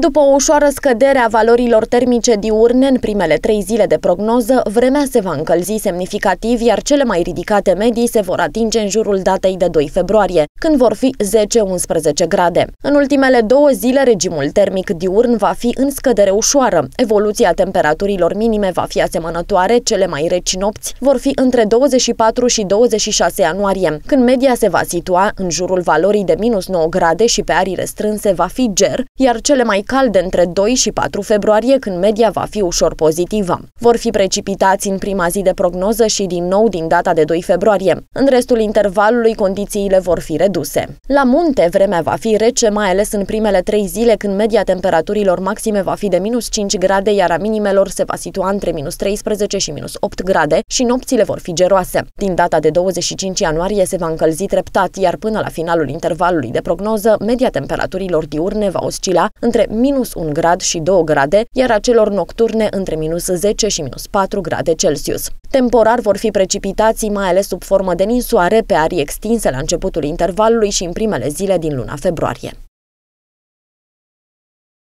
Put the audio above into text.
După o ușoară scădere a valorilor termice diurne în primele trei zile de prognoză, vremea se va încălzi semnificativ, iar cele mai ridicate medii se vor atinge în jurul datei de 2 februarie, când vor fi 10-11 grade. În ultimele două zile, regimul termic diurn va fi în scădere ușoară. Evoluția temperaturilor minime va fi asemănătoare, cele mai reci nopți vor fi între 24 și 26 ianuarie, când media se va situa în jurul valorii de minus 9 grade și pe arii restrânse va fi ger, iar cele mai Cald între 2 și 4 februarie, când media va fi ușor pozitivă. Vor fi precipitați în prima zi de prognoză și din nou din data de 2 februarie. În restul intervalului, condițiile vor fi reduse. La munte, vremea va fi rece, mai ales în primele 3 zile, când media temperaturilor maxime va fi de minus 5 grade, iar a minimelor se va situa între minus 13 și minus 8 grade și nopțile vor fi geroase. Din data de 25 ianuarie se va încălzi treptat, iar până la finalul intervalului de prognoză, media temperaturilor diurne va oscila între minus 1 grad și 2 grade, iar a celor nocturne între minus 10 și minus 4 grade Celsius. Temporar vor fi precipitații, mai ales sub formă de ninsoare, pe arii extinse la începutul intervalului și în primele zile din luna februarie.